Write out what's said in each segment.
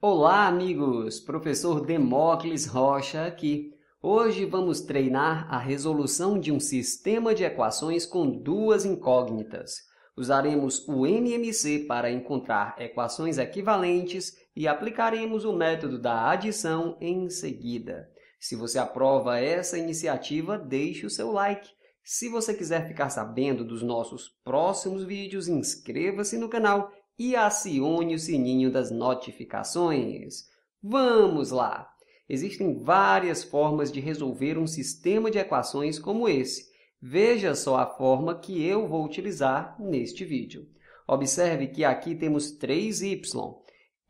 Olá, amigos! Professor Demócles Rocha aqui. Hoje vamos treinar a resolução de um sistema de equações com duas incógnitas. Usaremos o MMC para encontrar equações equivalentes e aplicaremos o método da adição em seguida. Se você aprova essa iniciativa, deixe o seu like. Se você quiser ficar sabendo dos nossos próximos vídeos, inscreva-se no canal e acione o sininho das notificações. Vamos lá! Existem várias formas de resolver um sistema de equações como esse. Veja só a forma que eu vou utilizar neste vídeo. Observe que aqui temos 3y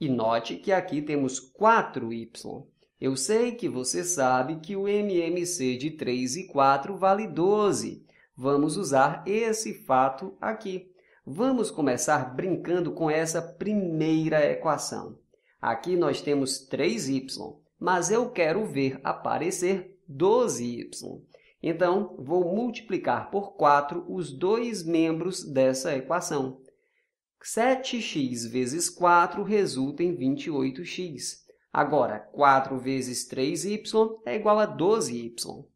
e note que aqui temos 4y. Eu sei que você sabe que o MMC de 3 e 4 vale 12. Vamos usar esse fato aqui. Vamos começar brincando com essa primeira equação. Aqui nós temos 3y, mas eu quero ver aparecer 12y. Então, vou multiplicar por 4 os dois membros dessa equação. 7x vezes 4 resulta em 28x. Agora, 4 vezes 3y é igual a 12y.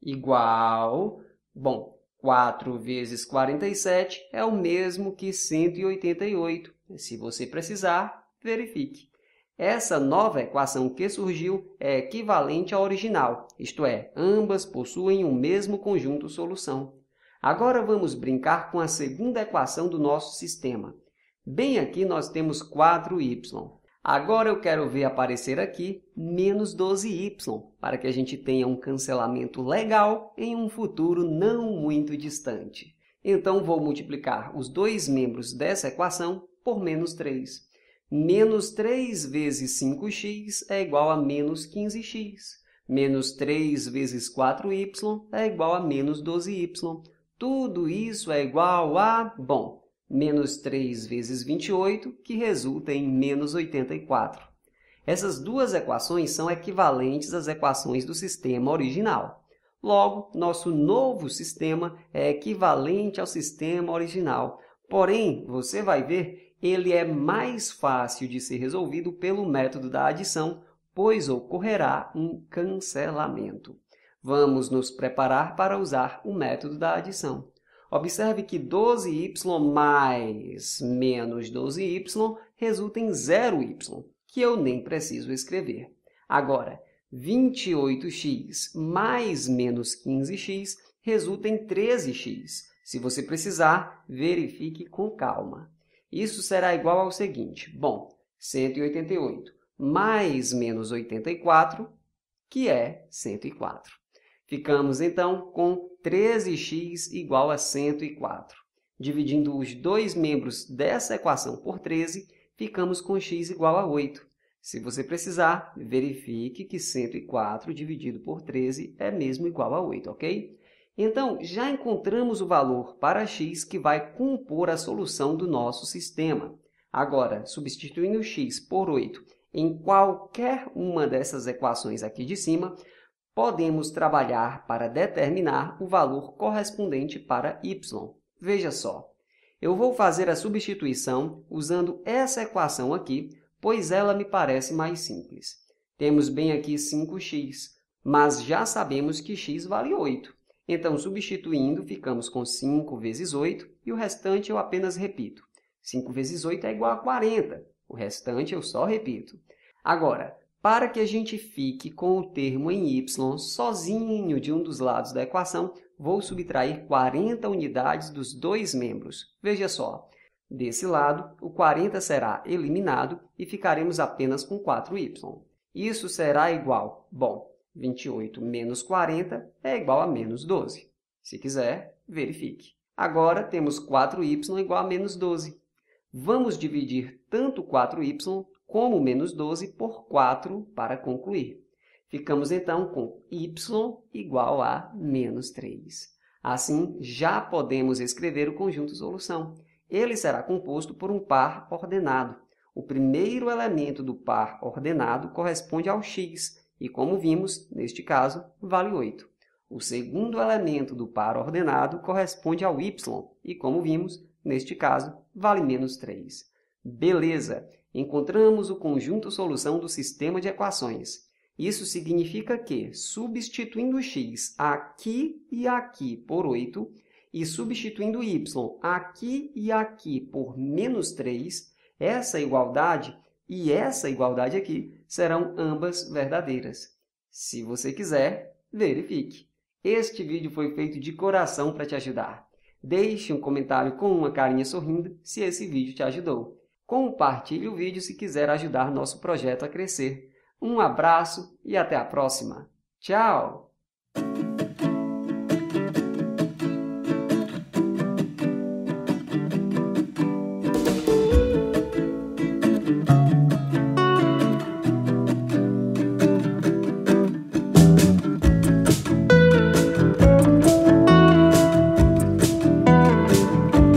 Igual... Bom, 4 vezes 47 é o mesmo que 188. Se você precisar, verifique. Essa nova equação que surgiu é equivalente à original, isto é, ambas possuem o mesmo conjunto solução. Agora vamos brincar com a segunda equação do nosso sistema. Bem aqui nós temos 4y. Agora eu quero ver aparecer aqui menos 12y, para que a gente tenha um cancelamento legal em um futuro não muito distante. Então, vou multiplicar os dois membros dessa equação por menos 3. Menos 3 vezes 5x é igual a menos 15x. Menos 3 vezes 4y é igual a menos 12y. Tudo isso é igual a... Bom, menos 3 vezes 28, que resulta em menos 84. Essas duas equações são equivalentes às equações do sistema original. Logo, nosso novo sistema é equivalente ao sistema original. Porém, você vai ver, ele é mais fácil de ser resolvido pelo método da adição, pois ocorrerá um cancelamento. Vamos nos preparar para usar o método da adição. Observe que 12y mais menos 12y resulta em 0y, que eu nem preciso escrever. Agora, 28x mais menos 15x resulta em 13x. Se você precisar, verifique com calma. Isso será igual ao seguinte, bom, 188 mais menos 84, que é 104. Ficamos então com 13x igual a 104. Dividindo os dois membros dessa equação por 13, ficamos com x igual a 8. Se você precisar, verifique que 104 dividido por 13 é mesmo igual a 8, ok? Então, já encontramos o valor para x que vai compor a solução do nosso sistema. Agora, substituindo x por 8 em qualquer uma dessas equações aqui de cima, podemos trabalhar para determinar o valor correspondente para y. Veja só, eu vou fazer a substituição usando essa equação aqui, pois ela me parece mais simples. Temos bem aqui 5x, mas já sabemos que x vale 8. Então, substituindo, ficamos com 5 vezes 8 e o restante eu apenas repito. 5 vezes 8 é igual a 40, o restante eu só repito. Agora, para que a gente fique com o termo em y sozinho de um dos lados da equação, vou subtrair 40 unidades dos dois membros. Veja só, desse lado, o 40 será eliminado e ficaremos apenas com 4y. Isso será igual, bom, 28 menos 40 é igual a menos 12. Se quiser, verifique. Agora, temos 4y igual a menos 12. Vamos dividir tanto 4y como menos 12 por 4 para concluir. Ficamos, então, com y igual a menos 3. Assim, já podemos escrever o conjunto solução. Ele será composto por um par ordenado. O primeiro elemento do par ordenado corresponde ao x, e como vimos, neste caso, vale 8. O segundo elemento do par ordenado corresponde ao y, e como vimos, Neste caso, vale menos 3. Beleza! Encontramos o conjunto solução do sistema de equações. Isso significa que, substituindo x aqui e aqui por 8, e substituindo y aqui e aqui por menos 3, essa igualdade e essa igualdade aqui serão ambas verdadeiras. Se você quiser, verifique. Este vídeo foi feito de coração para te ajudar. Deixe um comentário com uma carinha sorrindo se esse vídeo te ajudou. Compartilhe o vídeo se quiser ajudar nosso projeto a crescer. Um abraço e até a próxima. Tchau!